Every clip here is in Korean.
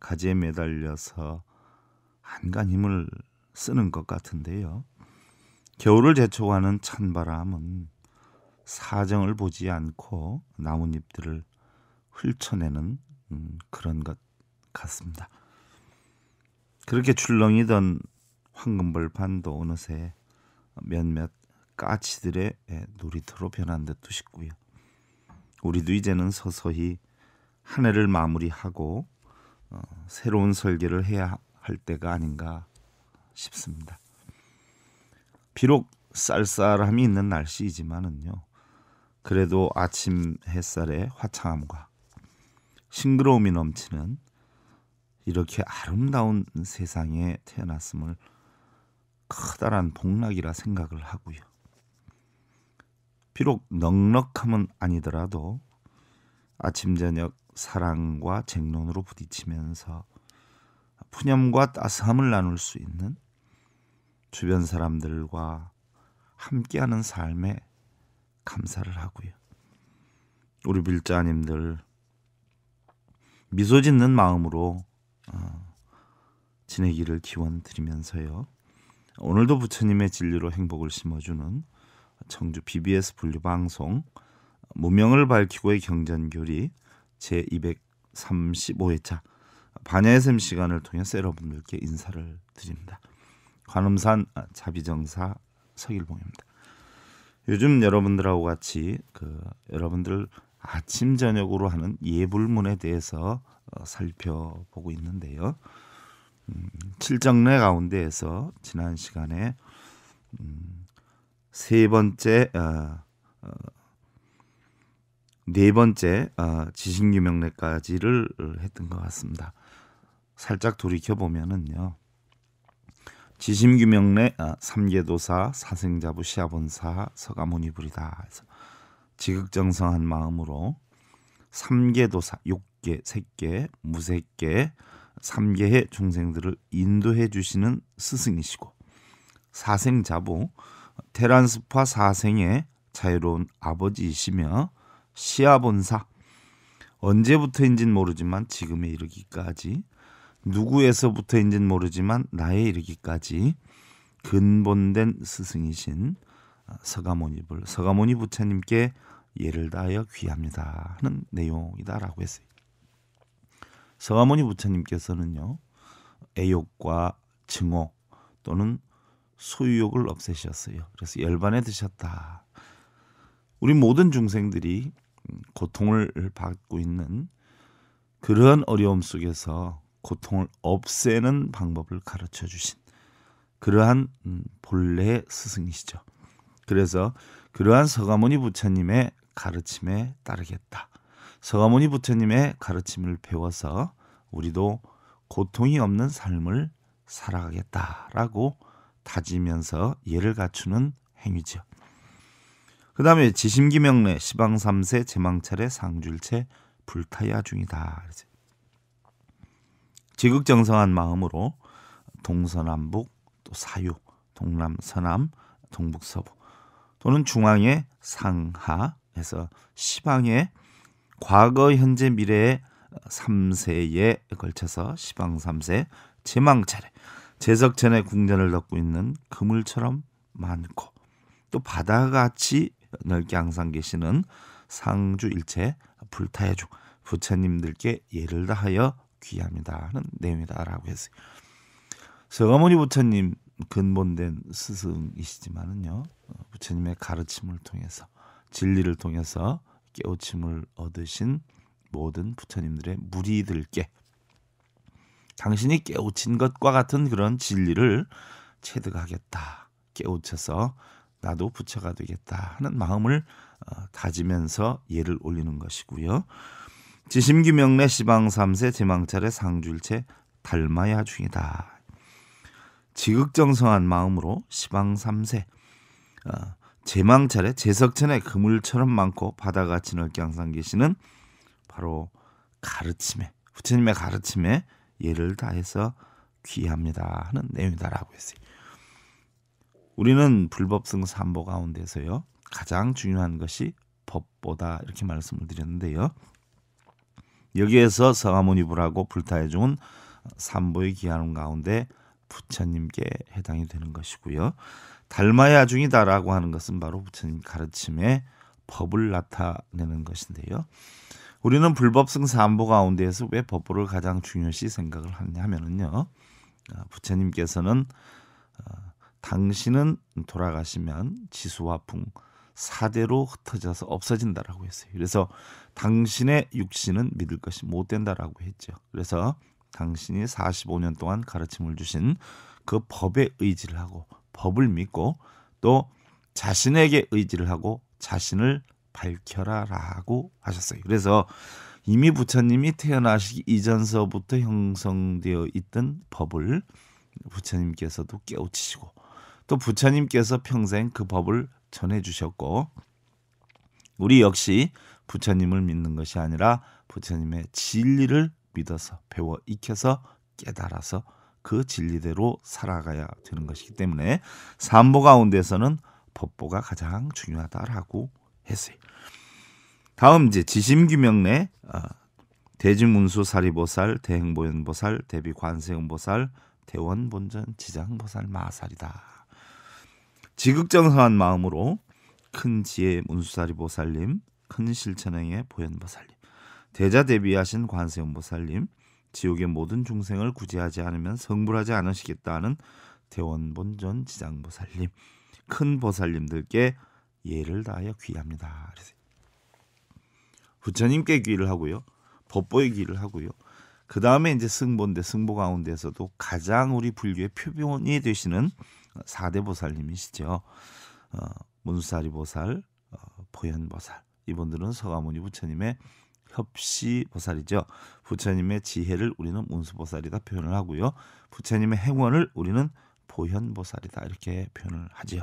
가지에 매달려서 한간 힘을 쓰는 것 같은데요. 겨울을 제초하는 찬바람은 사정을 보지 않고 나뭇잎들을 훑쳐내는 음, 그런 것 같습니다. 그렇게 출렁이던 황금벌판도 어느새 몇몇 까치들의 예, 놀이터로 변한 듯도 싶고요. 우리도 이제는 서서히 한 해를 마무리하고 어, 새로운 설계를 해야 할 때가 아닌가 싶습니다. 비록 쌀쌀함이 있는 날씨이지만은요. 그래도 아침 햇살의 화창함과 싱그러움이 넘치는 이렇게 아름다운 세상에 태어났음을 커다란 복락이라 생각을 하고요. 비록 넉넉함은 아니더라도 아침 저녁 사랑과 쟁론으로 부딪히면서 푸념과 따스함을 나눌 수 있는 주변 사람들과 함께하는 삶에 감사를 하고요. 우리 빌자님들 미소 짓는 마음으로 어, 지내기를 기원 드리면서요. 오늘도 부처님의 진리로 행복을 심어주는 청주 BBS 분류 방송 무명을 밝히고의 경전교리 제 235회차 반야샘 시간을 통해서 여러분들께 인사를 드립니다. 관음산 아, 자비정사 서길봉입니다 요즘 여러분들하고 같이 그 여러분들 아침 저녁으로 하는 예불문에 대해서 어, 살펴보고 있는데요. 음, 칠정례 가운데에서 지난 시간에 음, 세 번째 아, 어, 네 번째 어, 지식유명래까지를 어, 했던 것 같습니다. 살짝 돌이켜 보면은요. 지심규명례 아, 삼계도사 사생자부 시아본사 서가모니불이다. 해서 지극정성한 마음으로 삼계도사 육계 색계 무색계 삼계의 중생들을 인도해 주시는 스승이시고 사생자부 테란스파 사생의 자유로운 아버지이시며 시아본사 언제부터인진 모르지만 지금에 이르기까지 누구에서부터인진 모르지만 나에 이르기까지 근본된 스승이신 아, 서가모니불 서가모니 부처님께 예를 다하여 귀합니다 하는 내용이다라고 했어요. 서가모니 부처님께서는요 애욕과 증오 또는 소유욕을 없애셨어요. 그래서 열반에 드셨다. 우리 모든 중생들이 음, 고통을 받고 있는 그러한 어려움 속에서 고통을 없애는 방법을 가르쳐 주신 그러한 음, 본래 의 스승이시죠. 그래서 그러한 서가모니 부처님의 가르침에 따르겠다. 서가모니 부처님의 가르침을 배워서 우리도 고통이 없는 삶을 살아가겠다라고 다지면서 예를 갖추는 행위죠. 그 다음에 지심기명래 시방 삼세제망차례 상줄채 불타야 중이다. 지극정성한 마음으로 동서남북 또 사유 동남서남 동북서북 또는 중앙의 상하에서 시방의 과거 현재 미래의 3세에 걸쳐서 시방 3세 제망차례 제석천의 궁전을 덮고 있는 그물처럼 많고 또 바다같이 넓게 항상 계시는 상주일체 불타해주 부처님들께 예를 다하여 귀합니다 하는 내용이다라고 했어요. 서가모니 부처님 근본된 스승이시지만은요 부처님의 가르침을 통해서 진리를 통해서 깨우침을 얻으신 모든 부처님들의 무리들께 당신이 깨우친 것과 같은 그런 진리를 체득하겠다 깨우쳐서 나도 부처가 되겠다 하는 마음을 어, 다지면서 예를 올리는 것이고요. 지심규명래 시방 삼세 제망찰의 상줄체 닮아야 중이다. 지극정성한 마음으로 시방 삼세 어, 제망찰의 제석천에 그물처럼 많고 바다같이 넓게 항상 계시는 바로 가르침에 부처님의 가르침에 예를 다해서 귀합니다 하는 내용이다라고 했어요. 우리는 불법승 삼보 가운데서요. 가장 중요한 것이 법보다 이렇게 말씀을 드렸는데요. 여기에서 성하모니불하고 불타의 종은 삼보의 기하는 음 가운데 부처님께 해당이 되는 것이고요. 달마야 중이다라고 하는 것은 바로 부처님 가르침에 법을 나타내는 것인데요. 우리는 불법승 삼보 가운데서왜 법보를 가장 중요시 생각을 하냐 하면은요. 아, 부처님께서는 아, 당신은 돌아가시면 지수와 풍 사대로 흩어져서 없어진다라고 했어요. 그래서 당신의 육신은 믿을 것이 못 된다라고 했죠. 그래서 당신이 45년 동안 가르침을 주신 그 법에 의지를 하고 법을 믿고 또 자신에게 의지를 하고 자신을 밝혀라라고 하셨어요. 그래서 이미 부처님이 태어나시기 이전서부터 형성되어 있던 법을 부처님께서도 깨우치시고 또 부처님께서 평생 그 법을 전해 주셨고 우리 역시 부처님을 믿는 것이 아니라 부처님의 진리를 믿어서 배워 익혀서 깨달아서 그 진리대로 살아가야 되는 것이기 때문에 삼보 가운데서는 법보가 가장 중요하다라고 했어요. 다음 이제 지심규명내 어, 대지문수 사리보살, 대행보현보살, 대비관세음보살, 대원본전 지장보살 마살이다. 지극정성한 마음으로 큰 지혜 문수사리 보살님, 큰 실천행의 보현 보살님, 대자 대비하신 관세음 보살님, 지옥의 모든 중생을 구제하지 않으면 성불하지 않으시겠다는 대원본전 지장 보살님, 큰 보살님들께 예를 다하여 귀합니다. 부처님께 귀를 하고요, 법보에 귀를 하고요. 그 다음에 이제 승보인 승보 가운데서도 가장 우리 불교의 표본이 되시는 사대 보살님이시죠. 어, 문사리 보살, 어, 보현 보살. 이분들은 서가모니 부처님의 협시 보살이죠. 부처님의 지혜를 우리는 문수 보살이다 표현을 하고요. 부처님의 행원을 우리는 보현 보살이다 이렇게 표현을 하지요.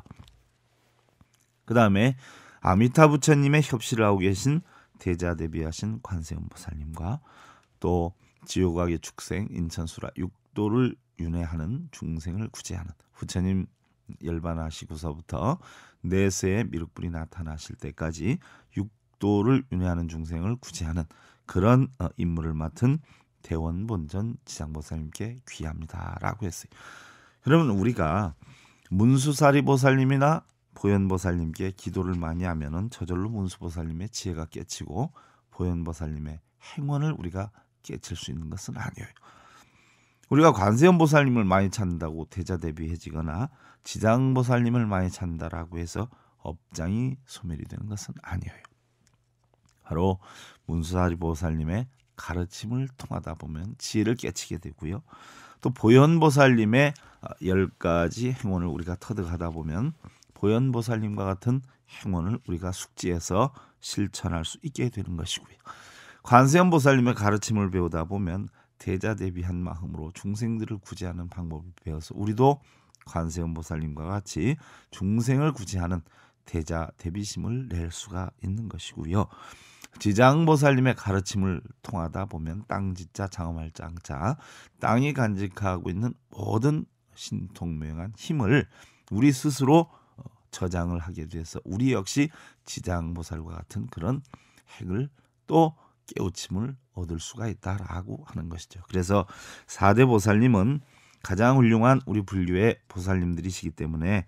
그 다음에 아미타 부처님의 협시를 하고 계신 대자 대비하신 관세음 보살님과 또 지옥악의 축생 인천수라 육도를 윤회하는 중생을 구제하는 부처님 열반하시고서부터 내세의 미륵불이 나타나실 때까지 육도를 윤회하는 중생을 구제하는 그런 어, 임무를 맡은 대원본전 지장보살님께 귀합니다라고 했어요. 그러면 우리가 문수사리 보살님이나 보현보살님께 기도를 많이 하면은 저절로 문수보살님의 지혜가 깨치고 보현보살님의 행원을 우리가 깨칠 수 있는 것은 아니에요. 우리가 관세음보살님을 많이 찾는다고 대자 대비해지거나 지장보살님을 많이 찾는다라고 해서 업장이 소멸이 되는 것은 아니에요. 바로 문수사리 보살님의 가르침을 통하다 보면 지혜를 깨치게 되고요. 또 보현보살님의 열 가지 행운을 우리가 터득하다 보면 보현보살님과 같은 행운을 우리가 숙지해서 실천할 수 있게 되는 것이고요. 관세음보살님의 가르침을 배우다 보면 대자 대비한 마음으로 중생들을 구제하는 방법을 배워서 우리도 관세음 보살님과 같이 중생을 구제하는 대자 대비심을 낼 수가 있는 것이고요. 지장보살님의 가르침을 통하다 보면 땅지자 장엄할 장자 땅이 간직하고 있는 모든 신통명한 힘을 우리 스스로 어, 저장을 하게 돼서 우리 역시 지장보살과 같은 그런 핵을 또 깨우침을 얻을 수가 있다라고 하는 것이죠. 그래서 4대 보살님은 가장 훌륭한 우리 분류의 보살님들이시기 때문에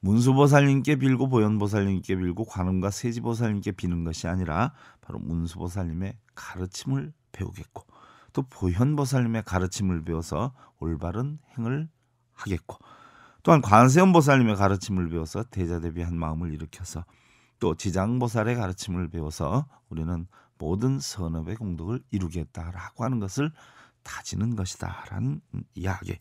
문수보살님께 빌고 보현보살님께 빌고 관음과 세지보살님께 비는 것이 아니라 바로 문수보살님의 가르침을 배우겠고 또 보현보살님의 가르침을 배워서 올바른 행을 하겠고 또한 관세음보살님의 가르침을 배워서 대자대비한 마음을 일으켜서 또 지장보살의 가르침을 배워서 우리는 모든 선업의 공덕을 이루겠다라고 하는 것을 다지는 것이다라는 이야기.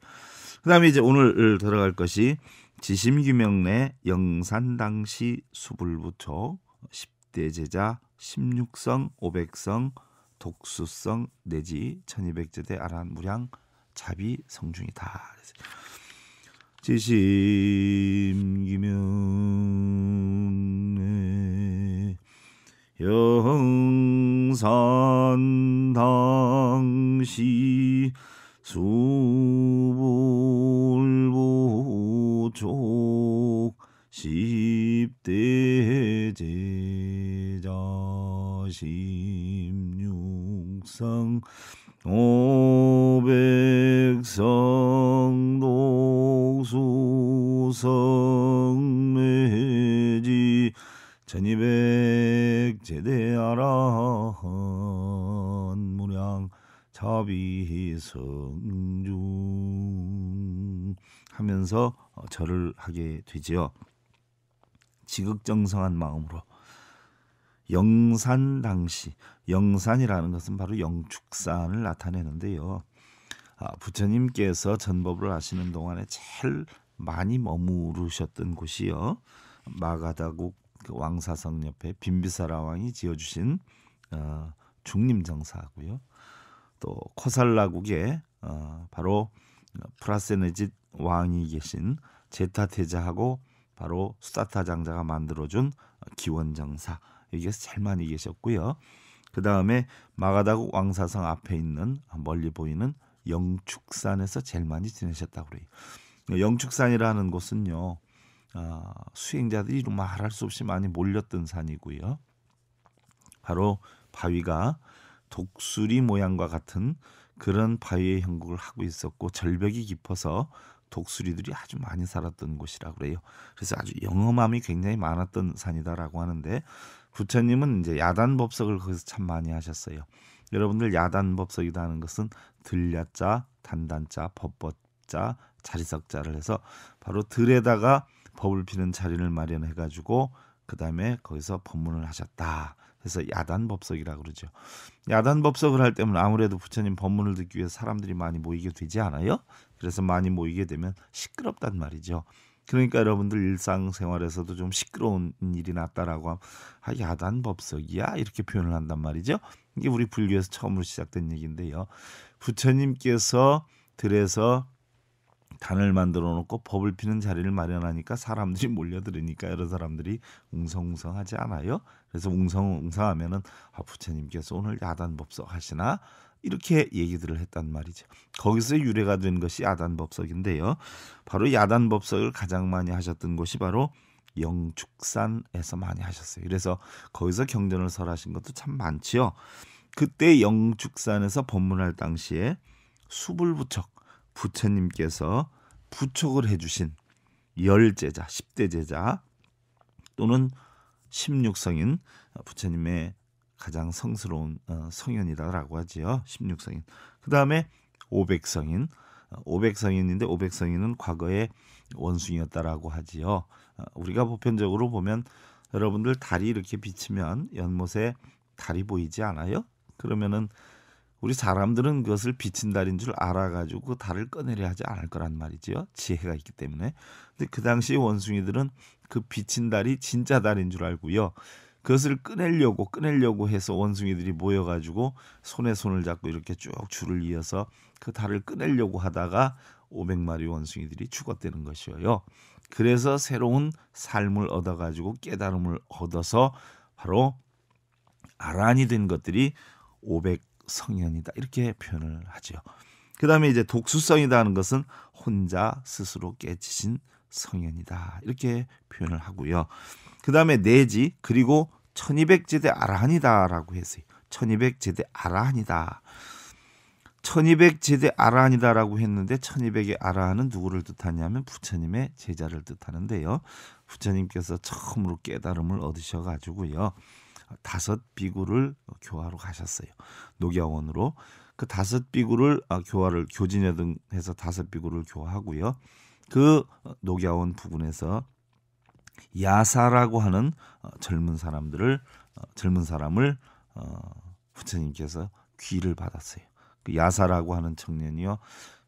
그다음에 이제 오늘 들어갈 것이 지심규명내 영산당시 수불부처 10대 제자 16성 500성 독수성 내지 1200제대 아란 무량 자비 성중이다. 지심규명 영산당시 수불보촉 십대 제자 십육상 오백성 독수성 전이백 제대하라 무량 자비성중 하면서 어, 절을 하게 되지요. 지극정성한 마음으로 영산 당시 영산이라는 것은 바로 영축산을 나타내는데요. 아, 부처님께서 전법을 하시는 동안에 제일 많이 머무르셨던 곳이요. 마가다국 그 왕사성 옆에 빈비사라 왕이 지어주신 어, 중림정사고요. 또 코살라국에 어, 바로 프라세네짓 왕이 계신 제타 태자하고 바로 수다타 장자가 만들어준 기원정사 여기에서 제일 많이 계셨고요. 그 다음에 마가다국 왕사성 앞에 있는 멀리 보이는 영축산에서 제일 많이 지내셨다고 그래요. 영축산이라는 곳은요 어, 수행자들이 말할 수 없이 많이 몰렸던 산이고요. 바로 바위가 독수리 모양과 같은 그런 바위의 형국을 하고 있었고 절벽이 깊어서 독수리들이 아주 많이 살았던 곳이라 그래요. 그래서 아주 영험함이 굉장히 많았던 산이다라고 하는데 부처님은 이제 야단 법석을 거기서 참 많이 하셨어요. 여러분들 야단 법석이라는 것은 들야자, 단단자, 법법자, 자리석자를 해서 바로 들에다가 법을 비는 자리를 마련해 가지고 그다음에 거기서 법문을 하셨다. 그래서 야단 법석이라고 그러죠. 야단 법석을 할 때면 아무래도 부처님 법문을 듣기 위해 사람들이 많이 모이게 되지 않아요? 그래서 많이 모이게 되면 시끄럽단 말이죠. 그러니까 여러분들 일상생활에서도 좀 시끄러운 일이 났다라고 하면 아 야단 법석이야 이렇게 표현을 한단 말이죠. 이게 우리 불교에서 처음으로 시작된 얘기인데요. 부처님께서 들에서 단을 만들어 놓고 법을 피는 자리를 마련하니까 사람들이 몰려들으니까 여러 사람들이 웅성웅성하지 않아요. 그래서 웅성웅성하면은 아 부처님께서 오늘 야단법석 하시나 이렇게 얘기들을 했단 말이죠. 거기서 유래가 된 것이 야단법석인데요. 바로 야단법석을 가장 많이 하셨던 곳이 바로 영축산에서 많이 하셨어요. 그래서 거기서 경전을 설하신 것도 참 많지요. 그때 영축산에서 법문할 당시에 수불부척 부처님께서 부촉을 해주신 열 제자, 십대 제자 또는 16성인 부처님의 가장 성스러운 어, 성현이라고 다 하지요. 16성인. 그 다음에 500성인. 500성인인데 어, 500성인은 과거에 원숭이였다라고 하지요. 어, 우리가 보편적으로 보면 여러분들 달이 이렇게 비치면 연못에 달이 보이지 않아요? 그러면은 우리 사람들은 그것을 비친 달인 줄 알아가지고 그 달을 꺼내려 하지 않을 거란 말이지요. 지혜가 있기 때문에. 근데 그 당시 원숭이들은 그 비친 달이 진짜 달인 줄 알고요. 그것을 꺼내려고 꺼내려고 해서 원숭이들이 모여가지고 손에 손을 잡고 이렇게 쭉 줄을 이어서 그 달을 꺼내려고 하다가 500마리 원숭이들이 죽었다는 것이에요. 그래서 새로운 삶을 얻어가지고 깨달음을 얻어서 바로 아란이 된 것들이 500 성현이다 이렇게 표현을 하죠 그다음에 이제 독수성이라는 것은 혼자 스스로 깨치신 성현이다 이렇게 표현을 하고요. 그다음에 내지 그리고 1200제대 아라한이다라고 했어요. 1200제대 아라한이다. 1200제대 아라한이다라고 했는데 1200의 아라한은 누구를 뜻하냐면 부처님의 제자를 뜻하는데요. 부처님께서 처음으로 깨달음을 얻으셔 가지고요. 다섯 비구를 어, 교화로 가셨어요. 녹야원으로 그 다섯 비구를 아, 교화를 교진여 등 해서 다섯 비구를 교화하고요. 그 어, 녹야원 부근에서 야사라고 하는 어, 젊은 사람들을 젊은 사람을 부처님께서 귀를 받았어요. 그 야사라고 하는 청년이요.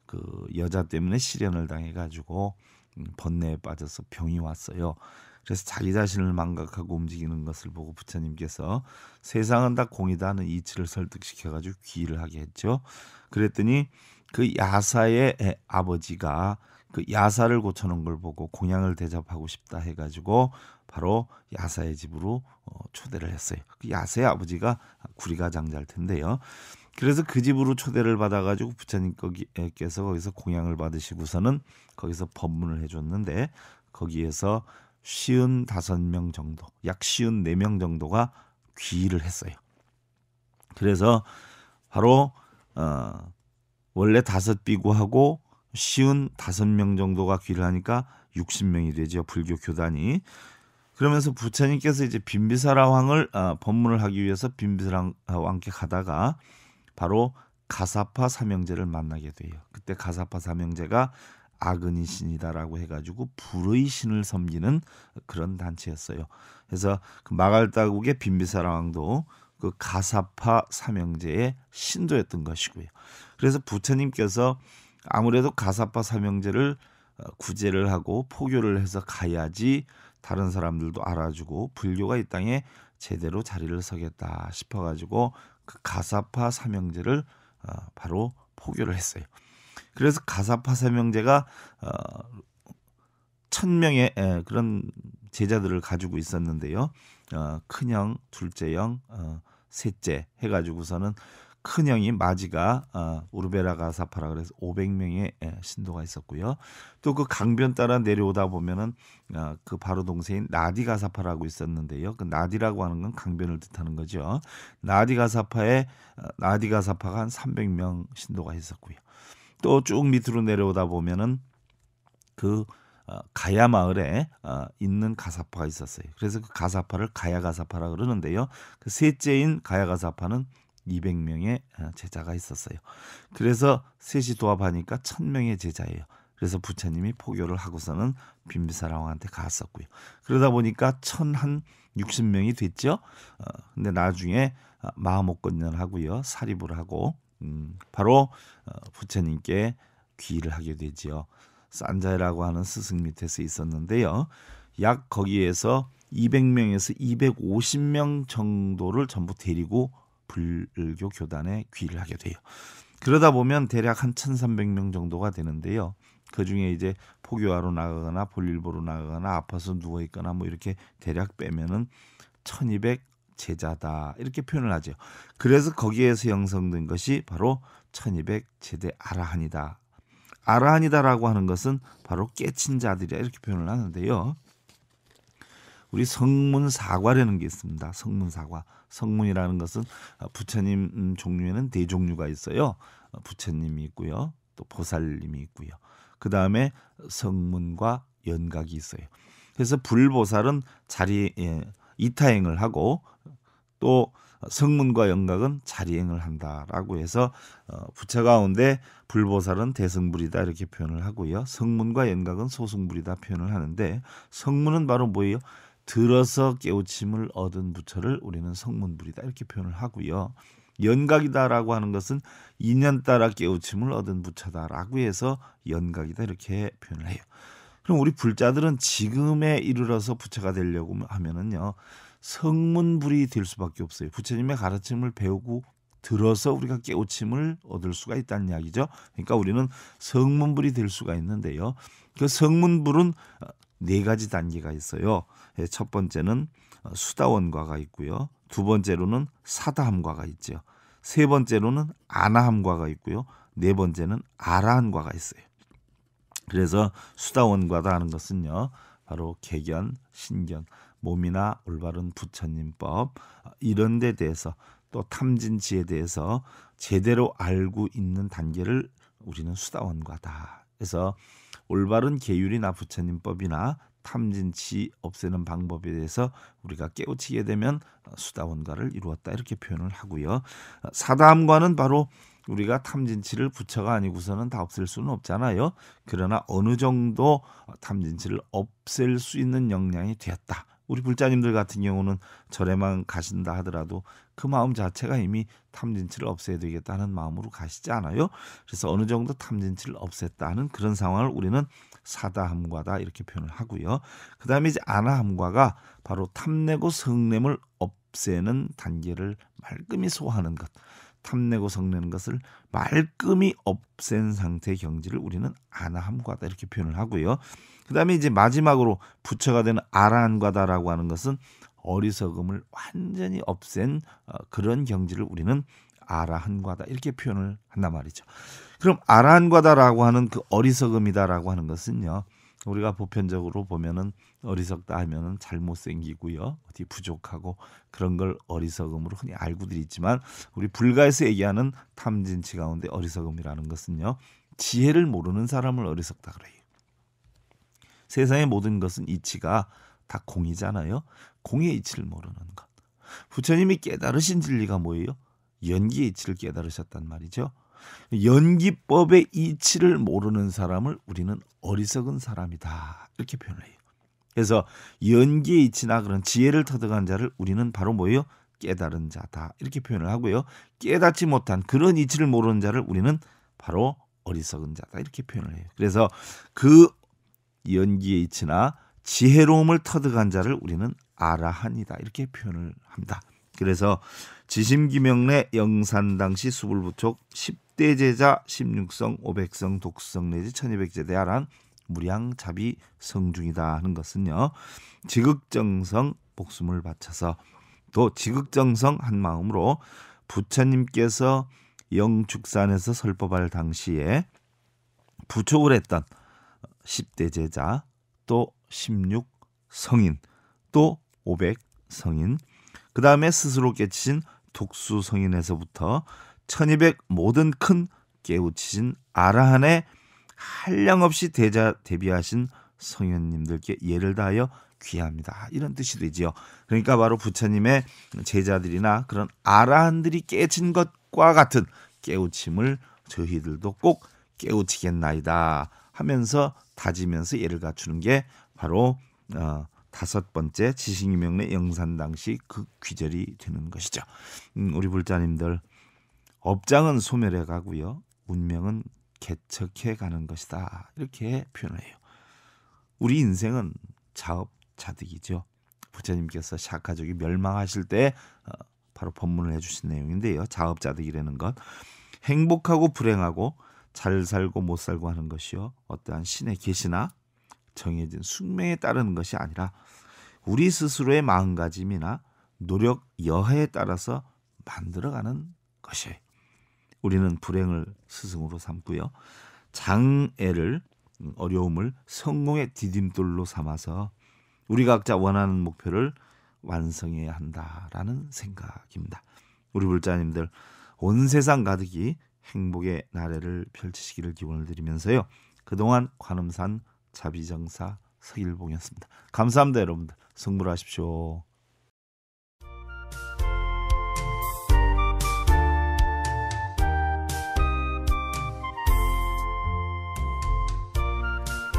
그 여자 때문에 시련을 당해 가지고 음, 번뇌에 빠져서 병이 왔어요. 그래서 자기 자신을 망각하고 움직이는 것을 보고 부처님께서 세상은 다 공이다 하는 이치를 설득시켜 가지고 귀를 하게 했죠. 그랬더니 그 야사의 아버지가 그 야사를 고쳐놓은 걸 보고 공양을 대접하고 싶다 해가지고 바로 야사의 집으로 어, 초대를 했어요. 그 야사의 아버지가 구리가 장자일 텐데요. 그래서 그 집으로 초대를 받아가지고 부처님께서 거기서 공양을 받으시고서는 거기서 법문을 해줬는데 거기에서 쉬운 다섯 명 정도, 약 쉬운 네명 정도가 귀의를 했어요. 그래서 바로 어, 원래 다섯 비구하고 쉬운 다섯 명 정도가 귀를 하니까 60명이 되죠 불교 교단이. 그러면서 부처님께서 이제 빈비사라 왕을 어, 법문을 하기 위해서 빈비사라 왕께 가다가 바로 가사파 사명제를 만나게 돼요. 그때 가사파 사명제가 아그니 신이다라고 해가지고 불의 신을 섬기는 그런 단체였어요. 그래서 그 마갈다국의 빈비사랑도 그 가사파 사명제의 신도였던 것이고요. 그래서 부처님께서 아무래도 가사파 사명제를 어, 구제를 하고 포교를 해서 가야지 다른 사람들도 알아주고 불교가 이 땅에 제대로 자리를 서겠다 싶어가지고 그 가사파 사명제를 어, 바로 포교를 했어요. 그래서 가사파세명제가 어, 천 명의 에, 예, 그런 제자들을 가지고 있었는데요. 어, 큰형, 둘째형, 어, 셋째 해가지고서는 큰형이 마지가 어, 우르베라 가사파라 그래서 500명의 에, 예, 신도가 있었고요. 또 그 강변 따라 내려오다 보면은 어, 그 바로 동생인 나디 가사파라고 있었는데요. 그 나디라고 하는 건 강변을 뜻하는 거죠. 나디 가사파에 어, 나디 가사파가 한 300명 신도가 있었고요. 또쭉 밑으로 내려오다 보면은 그 어, 가야 마을에 어, 있는 가사파가 있었어요. 그래서 그 가사파를 가야 가사파라 그러는데요. 그 셋째인 가야 가사파는 200명의 어, 제자가 있었어요. 그래서 셋이 도합하니까 1000명의 제자예요. 그래서 부처님이 포교를 하고서는 빈비사라왕한테 갔었고요. 그러다 보니까 천한 60명이 됐죠. 어, 근데 나중에 마모건년 음 하고요. 사립을 하고 음, 바로 어, 부처님께 귀를 하게 되지요. 산자이라고 하는 스승 밑에서 있었는데요. 약 거기에서 200명에서 250명 정도를 전부 데리고 불교 교단에 귀를 하게 돼요. 그러다 보면 대략 한 1,300명 정도가 되는데요. 그 중에 이제 포교하러 나가거나 볼일 보러 나가거나 아파서 누워 있거나 뭐 이렇게 대략 빼면은 1 2 0 제자다 이렇게 표현을 하죠. 그래서 거기에서 형성된 것이 바로 1200 제대 아라한이다. 아라한이다라고 하는 것은 바로 깨친 자들이야 이렇게 표현을 하는데요. 우리 성문 사과라는 게 있습니다. 성문 사과. 성문이라는 것은 부처님 음, 종류에는 대 네 종류가 있어요. 부처님이 있고요. 또 보살님이 있고요. 그 다음에 성문과 연각이 있어요. 그래서 불보살은 자리 예, 이타행을 하고 또 성문과 영각은 자리행을 한다라고 해서 어, 부처 가운데 불보살은 대승불이다 이렇게 표현을 하고요. 성문과 영각은 소승불이다 표현을 하는데 성문은 바로 뭐예요? 들어서 깨우침을 얻은 부처를 우리는 성문불이다 이렇게 표현을 하고요. 연각이다라고 하는 것은 인연 따라 깨우침을 얻은 부처다라고 해서 연각이다 이렇게 표현을 해요. 그럼 우리 불자들은 지금에 이르러서 부처가 되려고 하면은요. 성문불이 될 수밖에 없어요. 부처님의 가르침을 배우고 들어서 우리가 깨우침을 얻을 수가 있다는 이야기죠. 그러니까 우리는 성문불이 될 수가 있는데요. 그 성문불은 어, 네 가지 단계가 있어요. 예, 첫 번째는 어, 수다원과가 있고요. 두 번째로는 사다함과가 있죠. 세 번째로는 아나함과가 있고요. 네 번째는 아라한과가 있어요. 그래서 수다원과다 하는 것은요. 바로 개견, 신견, 몸이나 올바른 부처님법 아, 이런 데 대해서 또탐진치에 대해서 제대로 알고 있는 단계를 우리는 수다원과다. 해서 올바른 계율이나 부처님법이나 탐진치 없애는 방법에 대해서 우리가 깨우치게 되면 수다원과를 이루었다 이렇게 표현을 하고요. 아, 사담과는 바로 우리가 탐진치를 부처가 아니고서는 다 없앨 수는 없잖아요. 그러나 어느 정도 탐진치를 없앨 수 있는 역량이 되었다. 우리 불자님들 같은 경우는 절에만 가신다 하더라도 그 마음 자체가 이미 탐진치를 없애야 되겠다는 마음으로 가시지 않아요. 그래서 어느 정도 탐진치를 없앴다는 그런 상황을 우리는 사다함과다 이렇게 표현을 하고요. 그다음에 이제 아나함과가 바로 탐내고 성냄을 없애는 단계를 말끔히 소화하는 것. 탐내고 성내는 것을 말끔히 없앤 상태의 경지를 우리는 아나함과다 이렇게 표현을 하고요. 그다음에 이제 마지막으로 부처가 되는 아라한과다라고 하는 것은 어리석음을 완전히 없앤 어, 그런 경지를 우리는 아라한과다 이렇게 표현을 한단 말이죠. 그럼 아라한과다라고 하는 그 어리석음이다라고 하는 것은요. 우리가 보편적으로 보면은 어리석다 하면은 잘 못생기고요. 어디 부족하고 그런 걸 어리석음으로 흔히 알고들 있지만 우리 불가에서 얘기하는 탐진치 가운데 어리석음이라는 것은요. 지혜를 모르는 사람을 어리석다 그래요. 세상의 모든 것은 이치가 다 공이잖아요. 공의 이치를 모르는 것. 부처님이 깨달으신 진리가 뭐예요? 연기의 이치를 깨달으셨단 말이죠. 연기법의 이치를 모르는 사람을 우리는 어리석은 사람이다. 이렇게 표현해요. 그래서 연기에 있지나 그런 지혜를 터득한 자를 우리는 바로 뭐예요? 깨달은 자다. 이렇게 표현을 하고요. 깨닫지 못한 그런 이치를 모르는 자를 우리는 바로 어리석은 자다. 이렇게 표현을 해요. 그래서 그 연기에 있지나 지혜로움을 터득한 자를 우리는 아라한이다. 이렇게 표현을 합니다. 그래서 지심기명래 영산 당시 수불부촉 10대 제자 16성 500성 독성 내지 1200제 대하란 무량잡이 성중이다 하는 것은요. 지극정성 목숨을 바쳐서 또 지극정성 한 마음으로 부처님께서 영축산에서 설법할 당시에 부촉을 했던 10대 제자 또16 성인 또500 성인 그 다음에 스스로 깨치신 독수 성인에서부터 1200 모든 큰 깨우치신 아라한의 한량없이 대자 대비하신 성현님들께 예를 다하여 귀합니다. 이런 뜻이 되지요. 그러니까 바로 부처님의 제자들이나 그런 아라한들이 깨친 것과 같은 깨우침을 저희들도 꼭 깨우치겠나이다 하면서 다지면서 예를 갖추는 게 바로 어, 다섯 번째 지식이명래 영산 당시 그 귀절이 되는 것이죠. 음, 우리 불자님들 업장은 소멸해 가고요. 운명은 개척해 가는 것이다. 이렇게 표현해요. 우리 인생은 자업자득이죠. 부처님께서 샤가족이 멸망하실 때 어, 바로 법문을 해주신 내용인데요. 자업자득이라는 것. 행복하고 불행하고 잘 살고 못 살고 하는 것이요. 어떠한 신의 계시나 정해진 숙명에 따르는 것이 아니라 우리 스스로의 마음가짐이나 노력 여하에 따라서 만들어가는 것이 우리는 불행을 스승으로 삼고요. 장애를 어려움을 성공의 디딤돌로 삼아서 우리 각자 원하는 목표를 완성해야 한다라는 생각입니다. 우리 불자님들 온 세상 가득이 행복의 나래를 펼치시기를 기원을 드리면서요. 그동안 관음산 자비정사 서일봉이었습니다. 감사합니다 여러분들. 승부하십시오.